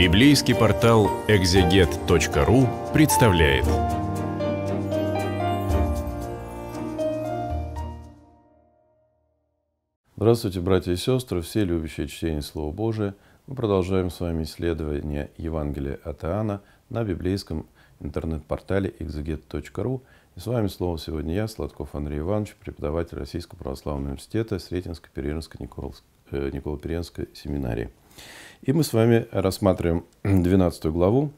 Библейский портал экзегет.ру представляет. Здравствуйте, братья и сестры, все любящие чтение Слова Божия. Мы продолжаем с вами исследование Евангелия от Иоанна на библейском интернет-портале экзегет.ру. И с вами слово сегодня я, Сладков Андрей Иванович, преподаватель Российского православного университета Сретенской Переренской э, Николаперенской семинарии. И мы с вами рассматриваем 12 главу,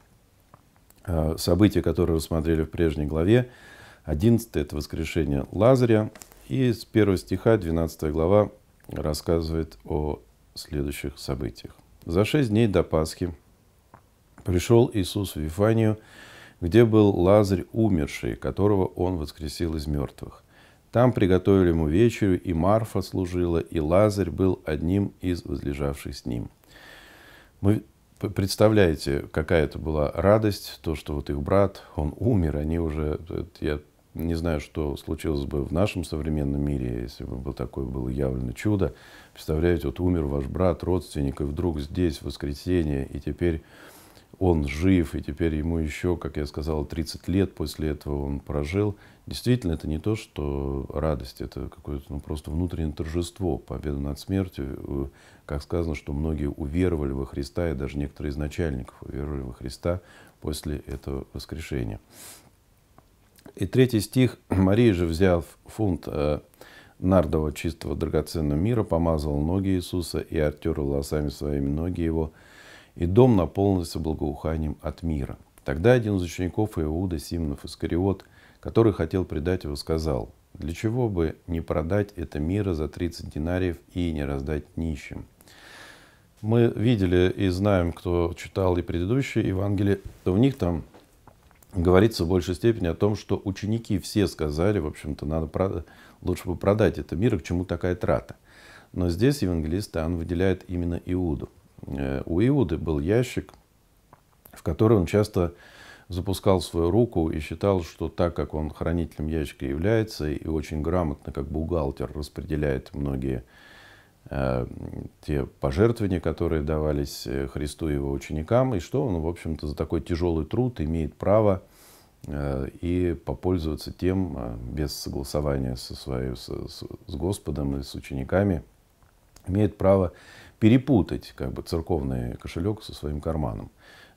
э, события, которые рассмотрели в прежней главе. 11 это воскрешение Лазаря. И с первого стиха 12 глава рассказывает о следующих событиях. За шесть дней до Пасхи пришел Иисус в Вифанию, где был Лазарь умерший, которого он воскресил из мертвых. Там приготовили ему вечерю, и Марфа служила, и Лазарь был одним из возлежавших с ним – мы представляете, какая это была радость, то, что вот их брат, он умер, они уже, э, я не знаю, что случилось бы в нашем современном мире, если бы такое было явлено чудо. Представляете, вот умер ваш брат, родственник, и вдруг здесь, в воскресенье, и теперь он жив, и теперь ему еще, как я сказал, 30 лет после этого он прожил. Действительно, это не то, что радость, это какое-то ну, просто внутреннее торжество, победа над смертью. Э, как сказано, что многие уверовали во Христа, и даже некоторые из начальников уверовали во Христа после этого воскрешения. И третий стих. «Мария же, взял фунт э, нардового чистого драгоценного мира, помазала ноги Иисуса и оттерла сами своими ноги его, и дом наполнился благоуханием от мира. Тогда один из учеников Иуда Симнов Искариот, который хотел предать его, сказал, «Для чего бы не продать это мира за 30 динариев и не раздать нищим?» Мы видели и знаем, кто читал и предыдущие Евангелие, то в них там говорится в большей степени о том, что ученики все сказали, в общем-то, надо лучше бы продать это мир, к чему такая трата. Но здесь евангелист Иоанн выделяет именно Иуду – Э, у Иуды был ящик, в который он часто запускал свою руку и считал, что так как он хранителем ящика является и очень грамотно, как бухгалтер, распределяет многие э, те пожертвования, которые давались э, Христу и его ученикам, и что он, в общем-то, за такой тяжелый труд имеет право и попользоваться тем без согласования со своей, с, с, с Господом и с учениками, имеет право перепутать как бы, церковный кошелек со своим карманом.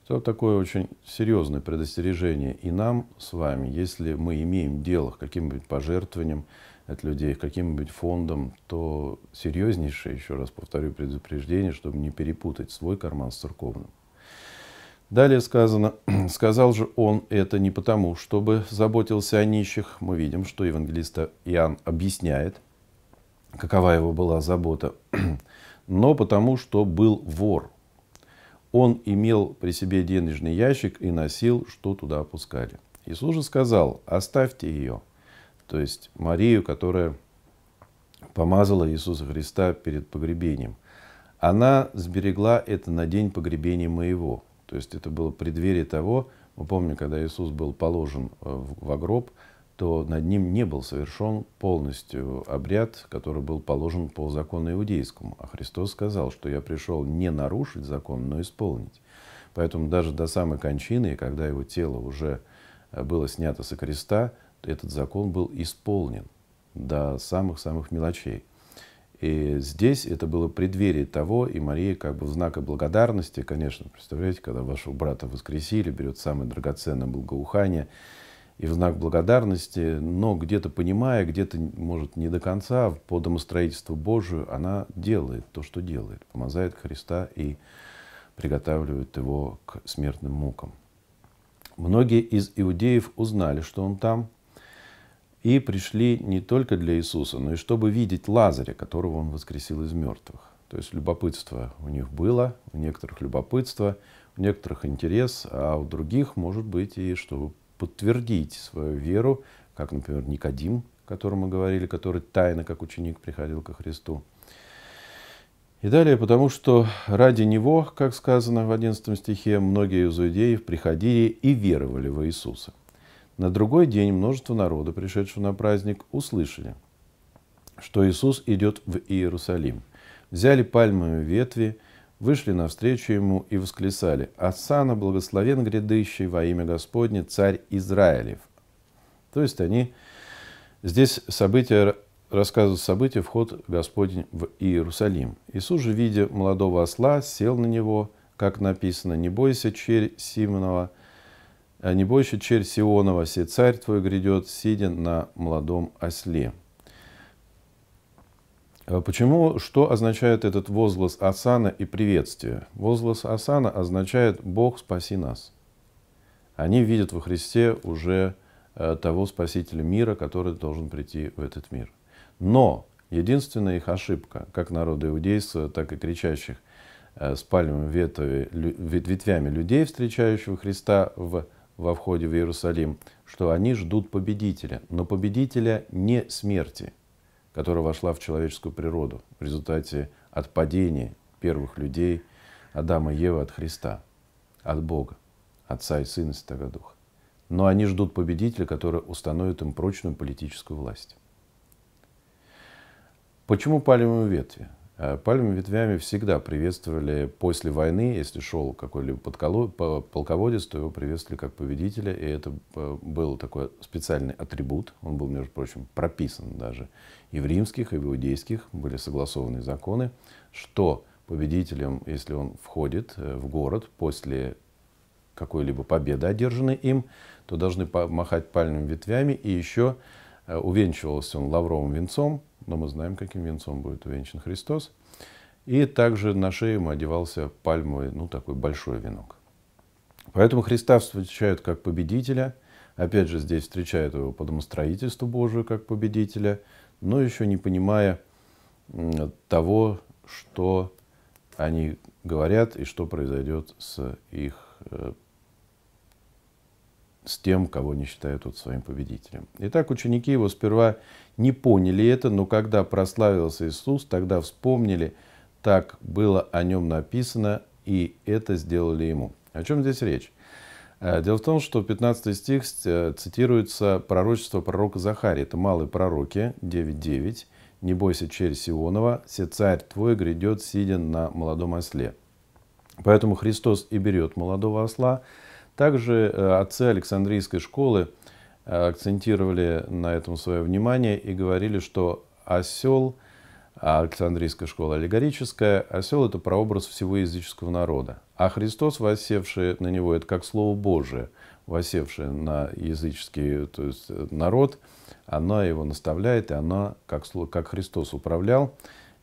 Это такое очень серьезное предостережение и нам с вами, если мы имеем дело к каким-нибудь пожертвованиям от людей, к каким-нибудь фондам, то серьезнейшее, еще раз повторю, предупреждение, чтобы не перепутать свой карман с церковным. Далее сказано, сказал же он это не потому, чтобы заботился о нищих. Мы видим, что евангелист Иоанн объясняет, какова его была забота но потому что был вор. Он имел при себе денежный ящик и носил, что туда опускали. Иисус же сказал, оставьте ее, то есть Марию, которая помазала Иисуса Христа перед погребением. Она сберегла это на день погребения моего. То есть это было преддверие того, мы помним, когда Иисус был положен э, в гроб, то над ним не был совершен полностью обряд, который был положен по закону иудейскому. А Христос сказал, что я пришел не нарушить закон, но исполнить. Поэтому даже до самой кончины, когда его тело уже э, было снято со креста, этот закон был исполнен до самых-самых мелочей. И здесь это было преддверие того, и Мария как бы в знак благодарности, конечно, представляете, когда вашего брата воскресили, берет самое драгоценное благоухание – и в знак благодарности, но где-то понимая, где-то, может, не до конца, по домостроительству Божию, она делает то, что делает, помазает Христа и приготавливает его к смертным мукам. Многие из иудеев узнали, что он там, и пришли не только для Иисуса, но и чтобы видеть Лазаря, которого он воскресил из мертвых. То есть любопытство у них было, у некоторых любопытство, у некоторых интерес, а у других, может быть, и чтобы подтвердить свою веру, как, например, Никодим, о котором мы говорили, который тайно, как ученик, приходил ко Христу. И далее, потому что ради него, как сказано в 11 стихе, многие из иудеев приходили и веровали во Иисуса. На другой день множество народа, пришедшего на праздник, услышали, что Иисус идет в Иерусалим. Взяли пальмовые ветви вышли навстречу ему и восклицали «Асана, благословен грядущий во имя Господне, царь Израилев». То есть они... Здесь события рассказывают события вход Господень в Иерусалим. Иисус же, видя молодого осла, сел на него, как написано, «Не бойся, черь Симонова, а не бойся, черь Сионова, все царь твой грядет, сидя на молодом осле». Э, почему, что означает этот возглас Асана и приветствие? Возглас Асана означает «Бог, спаси нас». Они видят во Христе уже э, того Спасителя мира, который должен прийти в этот мир. Но единственная их ошибка, как народа иудейства, так и кричащих э, с пальмами ветвями людей, встречающих Христа в, во входе в Иерусалим, что они ждут победителя, но победителя не смерти – которая вошла в человеческую природу в результате отпадения первых людей, Адама и Евы от Христа, от Бога, Отца и Сына Святого Духа. Но они ждут победителя, который установит им прочную политическую власть. Почему пальмовые ветви? Э, пальмами ветвями всегда приветствовали после войны, если шел какой-либо полководец, то его приветствовали как победителя, и это э, был такой специальный атрибут, он был, между прочим, прописан даже и в римских, и в иудейских, были согласованы законы, что победителем, если он входит э, в город после какой-либо победы, одержанной им, то должны махать пальмами ветвями и еще Э, увенчивался он лавровым венцом, но мы знаем, каким венцом будет увенчан Христос. И также на шею ему одевался пальмовый, ну, такой большой венок. Поэтому Христа встречают как победителя. Опять же, здесь встречают его по домостроительству Божию как победителя, но еще не понимая того, что они говорят и что произойдет с их э, с тем, кого не считают вот своим победителем. Итак, ученики его сперва не поняли это, но когда прославился Иисус, тогда вспомнили, так было о нем написано, и это сделали ему. О чем здесь речь? Э, дело в том, что 15 стих э, цитируется пророчество пророка Захария. Это малые пророки, 9.9. «Не бойся черь Сионова, се царь твой грядет, сидя на молодом осле». Поэтому Христос и берет молодого осла – также э, отцы Александрийской школы э, акцентировали на этом свое внимание и говорили, что осел, а, Александрийская школа аллегорическая, осел – это прообраз всего языческого народа. А Христос, воссевший на него, это как Слово Божие, воссевшее на языческий то есть э, народ, оно его наставляет, и оно, как, как Христос управлял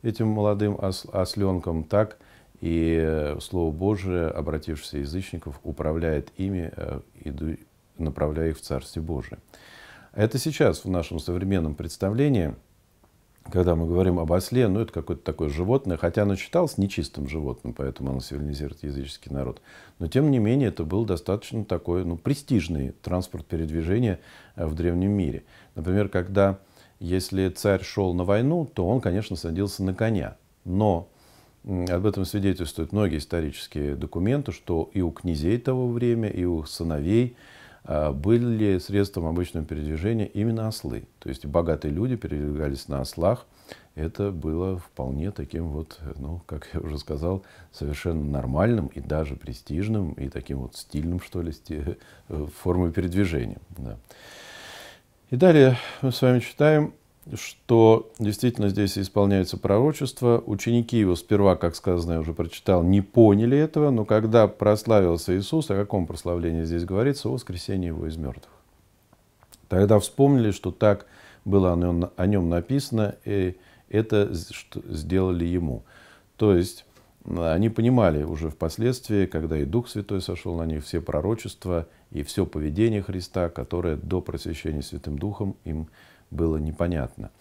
этим молодым осленком, так и э, Слово Божие, обратившихся язычников, управляет ими, э, направляя их в Царствие Божие. Это сейчас в нашем современном представлении, когда мы говорим об осле, ну это какое-то такое животное, хотя оно считалось нечистым животным, поэтому оно сивилизирует языческий народ. Но тем не менее это был достаточно такой ну, престижный транспорт передвижения э, в древнем мире. Например, когда если царь шел на войну, то он, конечно, садился на коня. Но об этом свидетельствуют многие исторические документы, что и у князей того времени, и у сыновей а, были средством обычного передвижения именно ослы. То есть богатые люди передвигались на ослах. Это было вполне таким вот, ну, как я уже сказал, совершенно нормальным и даже престижным, и таким вот стильным, что ли, сти э, формой передвижения. Да. И далее мы с вами читаем что действительно здесь исполняется пророчество. Ученики его сперва, как сказано, я уже прочитал, не поняли этого, но когда прославился Иисус, о каком прославлении здесь говорится, о воскресении его из мертвых. Тогда вспомнили, что так было о нем, о нем написано, и это сделали ему. То есть они понимали уже впоследствии, когда и Дух Святой сошел на них, все пророчества и все поведение Христа, которое до просвещения Святым Духом им было непонятно.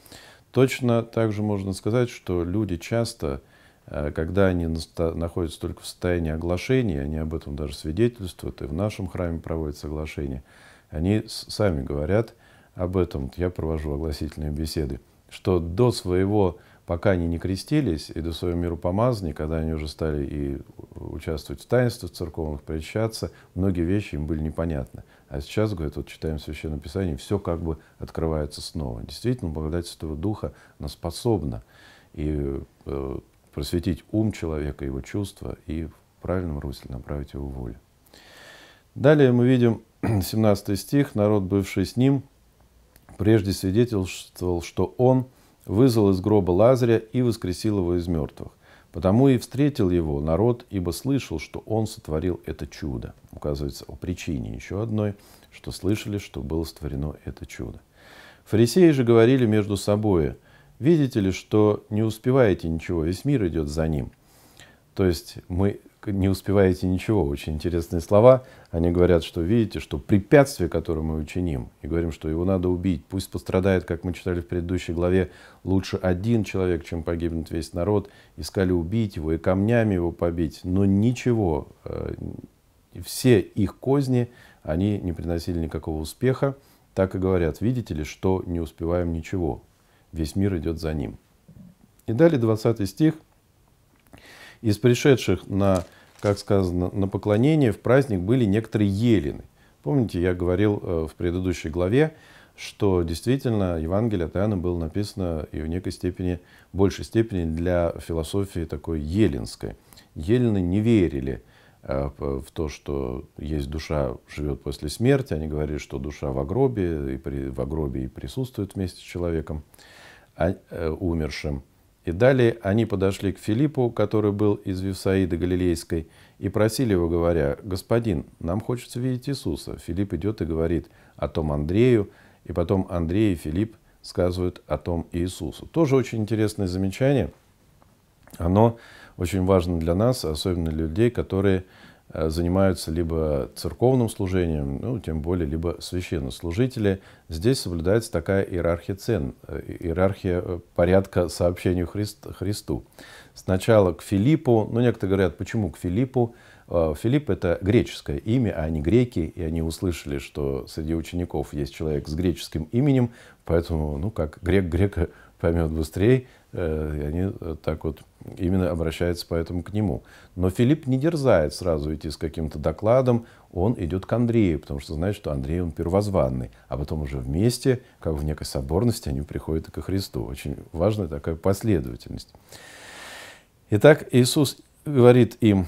Точно так же можно сказать, что люди часто, э, когда они находятся только в состоянии оглашения, они об этом даже свидетельствуют, и в нашем храме проводятся оглашения, они сами говорят об этом, я провожу огласительные беседы, что до своего, пока они не крестились, и до своего миропомазания, когда они уже стали и э, участвовать в таинствах церковных, причащаться, многие вещи им были непонятны. А сейчас, говорит, вот читаем Священное Писание, все как бы открывается снова. Действительно, благодать Святого Духа нас способна и э, просветить ум человека, его чувства, и в правильном русле направить его волю. Далее мы видим 17 стих. «Народ, бывший с ним, прежде свидетельствовал, что он вызвал из гроба Лазаря и воскресил его из мертвых. Потому и встретил его народ, ибо слышал, что он сотворил это чудо. Указывается о причине еще одной, что слышали, что было сотворено это чудо. Фарисеи же говорили между собой, видите ли, что не успеваете ничего, весь мир идет за ним – то есть мы не успеваете ничего. Очень интересные слова. Они говорят, что видите, что препятствие, которое мы учиним, и говорим, что его надо убить, пусть пострадает, как мы читали в предыдущей главе, лучше один человек, чем погибнет весь народ. Искали убить его и камнями его побить, но ничего. Э, все их козни, они не приносили никакого успеха. Так и говорят, видите ли, что не успеваем ничего. Весь мир идет за ним. И далее 20 стих. Из пришедших на, как сказано, на поклонение в праздник были некоторые елены. Помните, я говорил э, в предыдущей главе, что действительно Евангелие от Иоанна было написано и в некой степени, большей степени для философии такой еленской. Елены не верили э, в то, что есть душа, живет после смерти. Они говорили, что душа в гробе, и при, в гробе и присутствует вместе с человеком а, э, умершим. И далее они подошли к Филиппу, который был из Вифсаиды Галилейской, и просили его, говоря, «Господин, нам хочется видеть Иисуса». Филипп идет и говорит о том Андрею, и потом Андрей и Филипп сказывают о том Иисусу. Тоже очень интересное замечание. Оно очень важно для нас, особенно для людей, которые Э, занимаются либо церковным служением, ну, тем более, либо священнослужители. Здесь соблюдается такая иерархия цен, э, иерархия э, порядка сообщению Христ, Христу. Сначала к Филиппу, ну, некоторые говорят, почему к Филиппу? Филипп – это греческое имя, а они греки, и они услышали, что среди учеников есть человек с греческим именем, поэтому, ну, как грек грека поймет быстрее, э, и они э, так вот именно обращаются поэтому к нему. Но Филипп не дерзает сразу идти с каким-то докладом, он идет к Андрею, потому что знает, что Андрей он первозванный. А потом уже вместе, как в некой соборности, они приходят ко Христу. Очень важная такая последовательность. Итак, Иисус говорит им,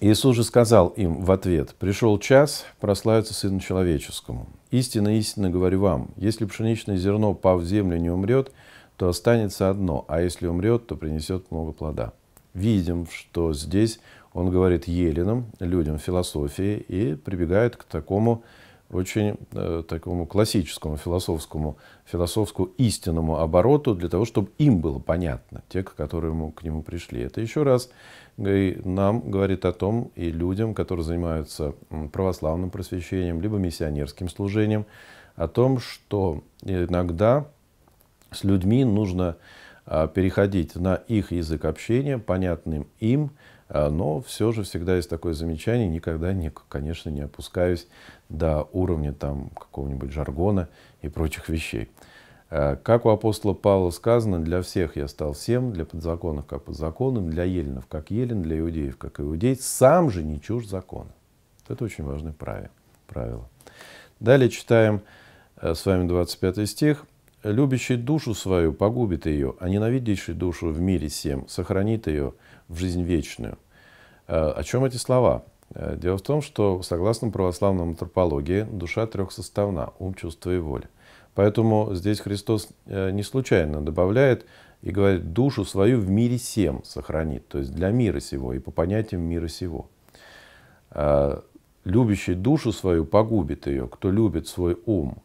Иисус же сказал им в ответ, «Пришел час прославиться Сыну Человеческому, Истинно, истинно говорю вам, если пшеничное зерно, пав в землю, не умрет, то останется одно, а если умрет, то принесет много плода. Видим, что здесь он говорит еленам, людям философии, и прибегает к такому очень э, такому классическому философскому, философскому истинному обороту для того, чтобы им было понятно, те, к которые к нему пришли. Это еще раз и нам говорит о том и людям, которые занимаются православным просвещением, либо миссионерским служением, о том, что иногда с людьми нужно а, переходить на их язык общения, понятным им, а, но все же всегда есть такое замечание, никогда, не, конечно, не опускаюсь до уровня там какого-нибудь жаргона и прочих вещей. Э, как у апостола Павла сказано, для всех я стал всем, для подзаконных как подзаконным, для еленов как елен, для иудеев как иудей, сам же не чужд закона. Это очень важное правило. Далее читаем э, с вами 25 стих. «Любящий душу свою погубит ее, а ненавидящий душу в мире всем сохранит ее в жизнь вечную». Э, о чем эти слова? Дело в том, что, согласно православной антропологии, душа трехсоставна – ум, чувство и воля – Поэтому здесь Христос э, не случайно добавляет и говорит, душу свою в мире всем сохранит, то есть для мира сего и по понятиям мира сего. А, Любящий душу свою погубит ее, кто любит свой ум,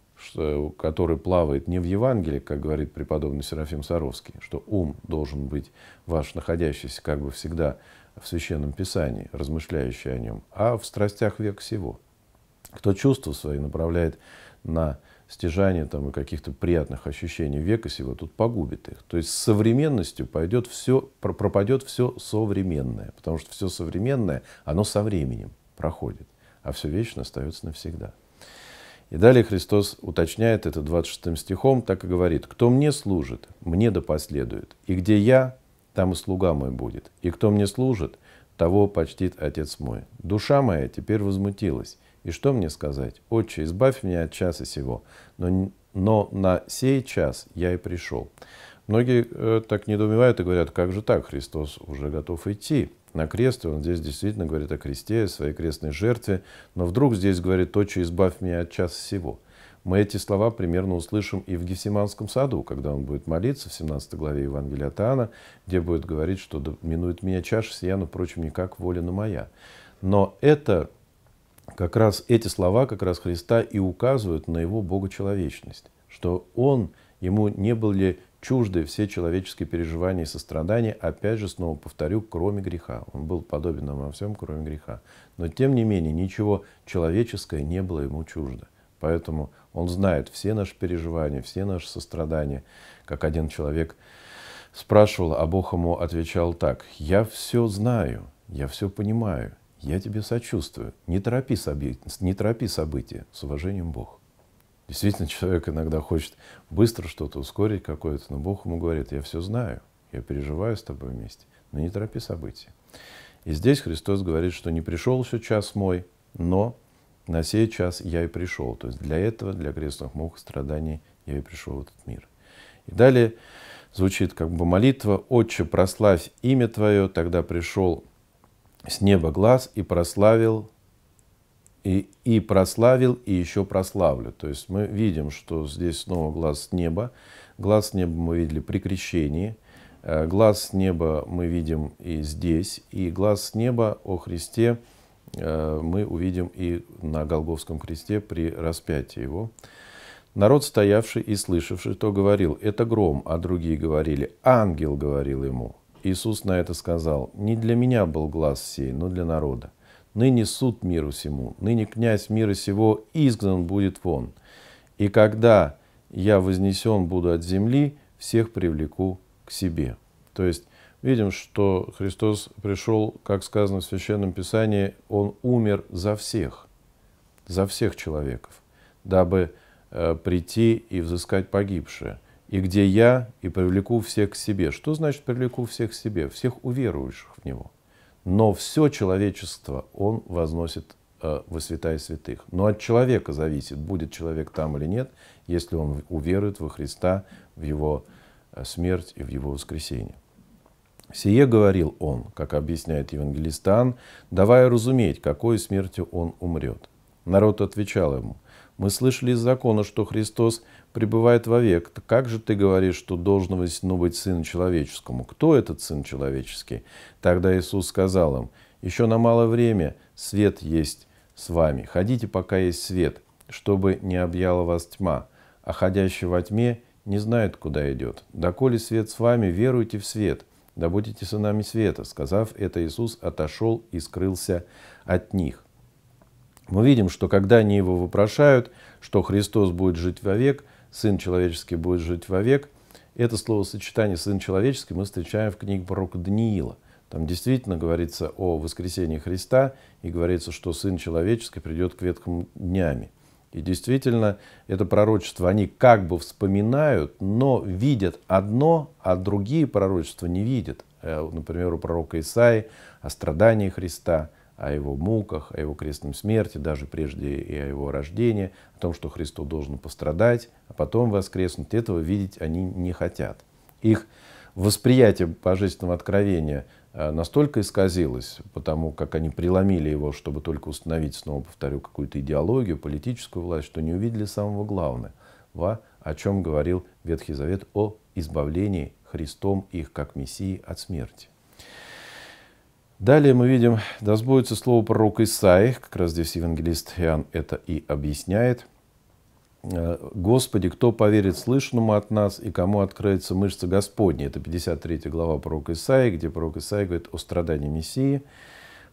который плавает не в Евангелии, как говорит преподобный Серафим Саровский, что ум должен быть ваш, находящийся как бы всегда в Священном Писании, размышляющий о нем, а в страстях век всего. Кто чувства свои направляет на стяжания там, и каких-то приятных ощущений века сего тут погубит их. То есть с современностью пойдет все, пропадет все современное, потому что все современное, оно со временем проходит, а все вечно остается навсегда. И далее Христос уточняет это 26 стихом, так и говорит, «Кто мне служит, мне да последует, и где я, там и слуга мой будет, и кто мне служит, того почтит Отец мой. Душа моя теперь возмутилась, и что мне сказать? Отче, избавь меня от часа сего, но, но на сей час я и пришел. Многие э, так недоумевают и говорят, как же так, Христос уже готов идти на крест, и он здесь действительно говорит о кресте, о своей крестной жертве, но вдруг здесь говорит «Отче, избавь меня от часа сего». Мы эти слова примерно услышим и в Гефсиманском саду, когда он будет молиться в 17 главе Евангелия от где будет говорить, что «минует меня чаша сия, но, впрочем, не как воля, но моя». Но это как раз эти слова как раз Христа и указывают на его богочеловечность, что он, ему не были чужды все человеческие переживания и сострадания, опять же, снова повторю, кроме греха. Он был подобен нам во всем, кроме греха. Но, тем не менее, ничего человеческое не было ему чуждо. Поэтому он знает все наши переживания, все наши сострадания. Как один человек спрашивал, а Бог ему отвечал так, «Я все знаю, я все понимаю, я тебе сочувствую. Не торопи, соби... не торопи события. С уважением Бог. Действительно, человек иногда хочет быстро что-то ускорить какое-то, но Бог ему говорит, я все знаю, я переживаю с тобой вместе, но не торопи события. И здесь Христос говорит, что не пришел еще час мой, но на сей час я и пришел. То есть для этого, для крестных мук, страданий я и пришел в этот мир. И далее звучит как бы молитва «Отче, прославь имя Твое, тогда пришел с неба глаз и прославил и, и прославил, и еще прославлю. То есть мы видим, что здесь снова глаз неба. Глаз неба мы видели при крещении. Э, глаз неба мы видим и здесь. И глаз неба о Христе э, мы увидим и на Голговском кресте при распятии его. Народ, стоявший и слышавший, то говорил, это гром, а другие говорили, ангел говорил ему. Иисус на это сказал, «Не для меня был глаз сей, но для народа. Ныне суд миру всему, ныне князь мира сего изгнан будет вон. И когда я вознесен буду от земли, всех привлеку к себе». То есть видим, что Христос пришел, как сказано в Священном Писании, Он умер за всех, за всех человеков, дабы э, прийти и взыскать погибшее – и где я и привлеку всех к себе. Что значит привлеку всех к себе? Всех уверующих в Него. Но все человечество Он возносит э, во святая святых. Но от человека зависит, будет человек там или нет, если он уверует во Христа, в Его э, смерть и в Его воскресение. «Сие говорил он, как объясняет Евангелистан. Иоанн, давая разуметь, какой смертью он умрет. Народ отвечал ему, мы слышали из закона, что Христос – пребывает вовек. Как же ты говоришь, что должен вознесено ну, быть Сыну Человеческому? Кто этот Сын Человеческий? Тогда Иисус сказал им, еще на малое время свет есть с вами. Ходите, пока есть свет, чтобы не объяла вас тьма. А ходящий во тьме не знает, куда идет. Доколе свет с вами, веруйте в свет, да будете сынами света. Сказав это, Иисус отошел и скрылся от них. Мы видим, что когда они его вопрошают, что Христос будет жить вовек – Сын человеческий будет жить вовек. Это словосочетание «сын человеческий» мы встречаем в книге пророка Даниила. Там действительно говорится о воскресении Христа и говорится, что Сын человеческий придет к ветхим днями. И действительно, это пророчество они как бы вспоминают, но видят одно, а другие пророчества не видят. Э, например, у пророка Исаи о страдании Христа – о его муках, о его крестном смерти, даже прежде и о его рождении, о том, что Христу должен пострадать, а потом воскреснуть, этого видеть они не хотят. Их восприятие божественного откровения э, настолько исказилось, потому как они преломили его, чтобы только установить, снова повторю, какую-то идеологию, политическую власть, что не увидели самого главного, о чем говорил Ветхий Завет о избавлении Христом их как Мессии от смерти. Далее мы видим, да сбудется слово пророка Исаи, как раз здесь евангелист Иоанн это и объясняет. «Э, «Господи, кто поверит слышанному от нас, и кому откроется мышца Господня?» Это 53 глава пророка Исаи, где пророк Исаи говорит о страдании Мессии.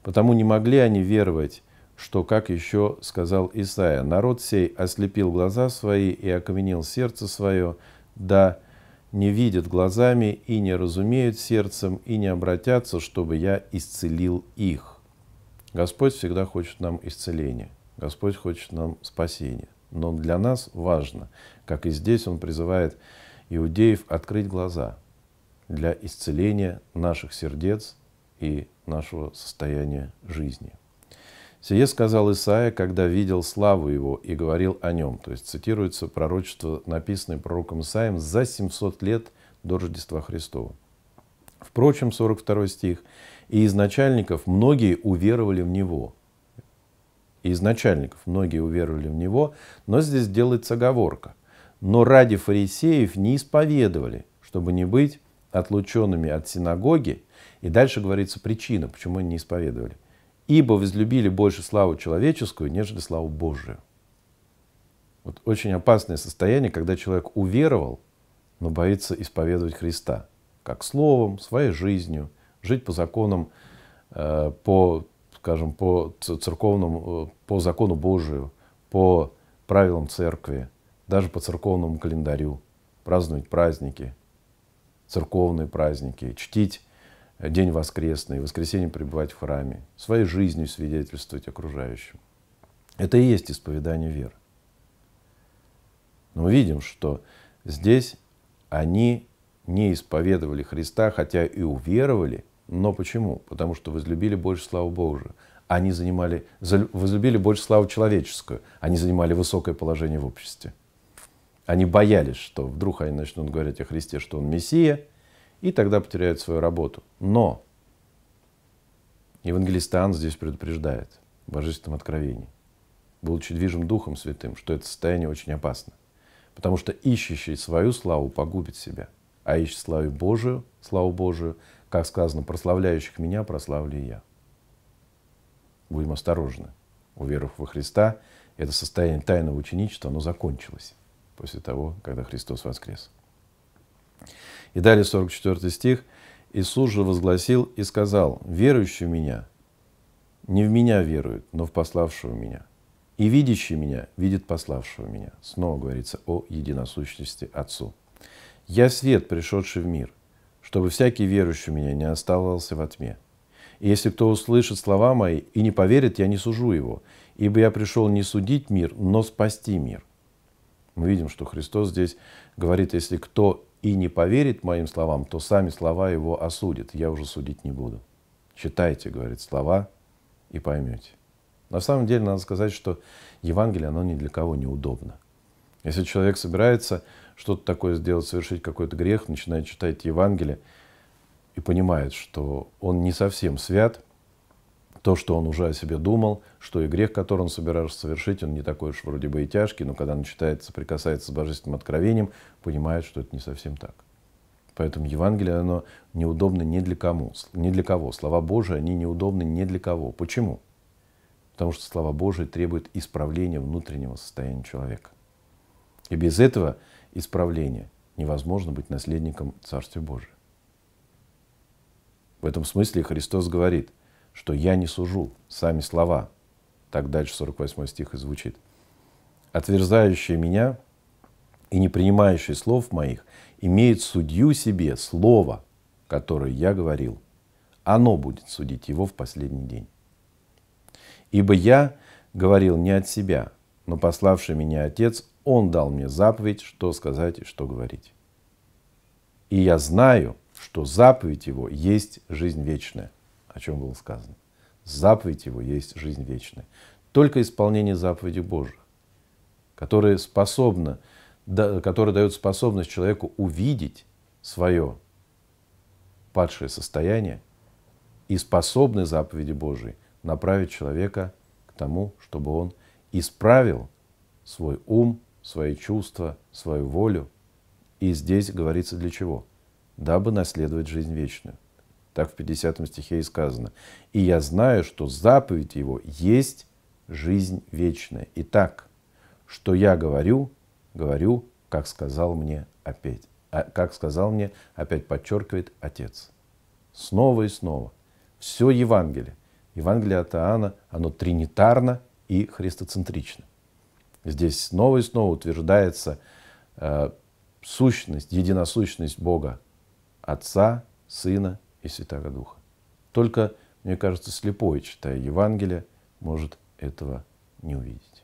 «Потому не могли они веровать, что, как еще сказал Исаия, народ сей ослепил глаза свои и окаменил сердце свое, да не видят глазами и не разумеют сердцем и не обратятся, чтобы я исцелил их. Господь всегда хочет нам исцеления, Господь хочет нам спасения. Но для нас важно, как и здесь он призывает иудеев открыть глаза для исцеления наших сердец и нашего состояния жизни. Сие сказал Исаия, когда видел славу его и говорил о нем. То есть цитируется пророчество, написанное пророком Исаием за 700 лет до Рождества Христова. Впрочем, 42 стих. «И из начальников многие уверовали в него». И из начальников многие уверовали в него, но здесь делается оговорка. «Но ради фарисеев не исповедовали, чтобы не быть отлученными от синагоги». И дальше говорится причина, почему они не исповедовали ибо возлюбили больше славу человеческую, нежели славу Божию. Вот очень опасное состояние, когда человек уверовал, но боится исповедовать Христа. Как словом, своей жизнью, жить по законам, э, по, скажем, по церковному, э, по закону Божию, по правилам церкви, даже по церковному календарю, праздновать праздники, церковные праздники, чтить День воскресный, воскресенье пребывать в храме, своей жизнью свидетельствовать окружающим. Это и есть исповедание веры. Но мы видим, что здесь они не исповедовали Христа, хотя и уверовали, но почему? Потому что возлюбили больше славу Божию. Они занимали, возлюбили больше славу человеческую. Они занимали высокое положение в обществе. Они боялись, что вдруг они начнут говорить о Христе, что он Мессия – и тогда потеряют свою работу. Но евангелист Иоанн здесь предупреждает в Божественном откровении, будучи движим Духом Святым, что это состояние очень опасно, потому что ищущий свою славу погубит себя, а ищет славу Божию, славу Божию, как сказано, прославляющих меня прославлю и я. Будем осторожны. Уверовав во Христа, это состояние тайного ученичества, оно закончилось после того, когда Христос воскрес. И далее 44 стих. Иисус же возгласил и сказал, верующий в меня, не в меня верует, но в пославшего меня. И видящий меня, видит пославшего меня. Снова говорится о единосущности Отцу. Я свет, пришедший в мир, чтобы всякий верующий меня не оставался во тьме. И если кто услышит слова мои и не поверит, я не сужу его, ибо я пришел не судить мир, но спасти мир. Мы видим, что Христос здесь говорит, если кто и не поверит моим словам, то сами слова его осудят. Я уже судить не буду. Читайте, говорит, слова и поймете. На самом деле, надо сказать, что Евангелие, оно ни для кого не удобно. Если человек собирается что-то такое сделать, совершить какой-то грех, начинает читать Евангелие и понимает, что он не совсем свят, то, что он уже о себе думал, что и грех, который он собирался совершить, он не такой уж вроде бы и тяжкий, но когда он читает, соприкасается с божественным откровением, понимает, что это не совсем так. Поэтому Евангелие, оно неудобно ни для, кому, ни для кого. Слова Божии, они неудобны ни для кого. Почему? Потому что слова Божии требует исправления внутреннего состояния человека. И без этого исправления невозможно быть наследником Царствия Божия. В этом смысле Христос говорит – что «я не сужу» — сами слова. Так дальше 48 стих и звучит. «Отверзающие меня и не принимающие слов моих имеет судью себе слово, которое я говорил. Оно будет судить его в последний день. Ибо я говорил не от себя, но пославший меня Отец, Он дал мне заповедь, что сказать и что говорить. И я знаю, что заповедь Его есть жизнь вечная, о чем было сказано. Заповедь его есть жизнь вечная. Только исполнение заповеди Божьей, которая способна, которая дает способность человеку увидеть свое падшее состояние и способны заповеди Божьей направить человека к тому, чтобы он исправил свой ум, свои чувства, свою волю. И здесь говорится для чего? Дабы наследовать жизнь вечную. Так в 50 стихе и сказано. «И я знаю, что заповедь его есть жизнь вечная. Итак, что я говорю, говорю, как сказал мне опять, а, как сказал мне, опять подчеркивает Отец. Снова и снова. Все Евангелие. Евангелие от Иоанна, оно тринитарно и христоцентрично. Здесь снова и снова утверждается э, сущность, единосущность Бога, Отца, Сына и Святаго Духа. Только, мне кажется, слепой, читая Евангелие, может этого не увидеть.